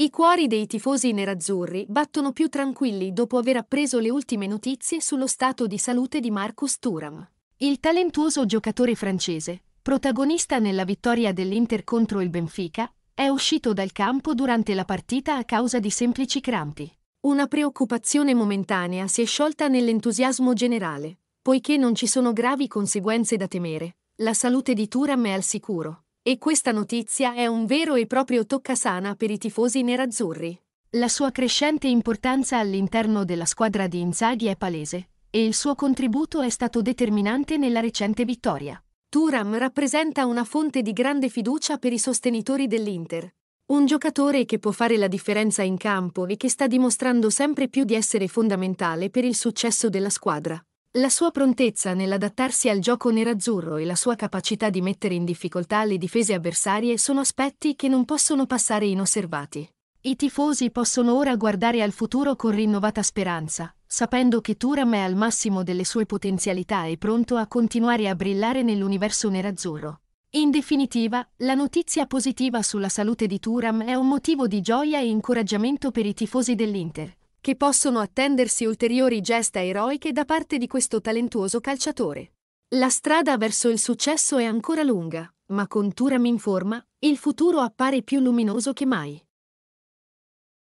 I cuori dei tifosi nerazzurri battono più tranquilli dopo aver appreso le ultime notizie sullo stato di salute di Marcus Turam. Il talentuoso giocatore francese, protagonista nella vittoria dell'Inter contro il Benfica, è uscito dal campo durante la partita a causa di semplici crampi. Una preoccupazione momentanea si è sciolta nell'entusiasmo generale, poiché non ci sono gravi conseguenze da temere. La salute di Turam è al sicuro. E questa notizia è un vero e proprio toccasana per i tifosi nerazzurri. La sua crescente importanza all'interno della squadra di Inzaghi è palese, e il suo contributo è stato determinante nella recente vittoria. Turam rappresenta una fonte di grande fiducia per i sostenitori dell'Inter. Un giocatore che può fare la differenza in campo e che sta dimostrando sempre più di essere fondamentale per il successo della squadra. La sua prontezza nell'adattarsi al gioco nerazzurro e la sua capacità di mettere in difficoltà le difese avversarie sono aspetti che non possono passare inosservati. I tifosi possono ora guardare al futuro con rinnovata speranza, sapendo che Turam è al massimo delle sue potenzialità e pronto a continuare a brillare nell'universo nerazzurro. In definitiva, la notizia positiva sulla salute di Turam è un motivo di gioia e incoraggiamento per i tifosi dell'Inter che possono attendersi ulteriori gesta eroiche da parte di questo talentuoso calciatore. La strada verso il successo è ancora lunga, ma con Turam in forma, il futuro appare più luminoso che mai.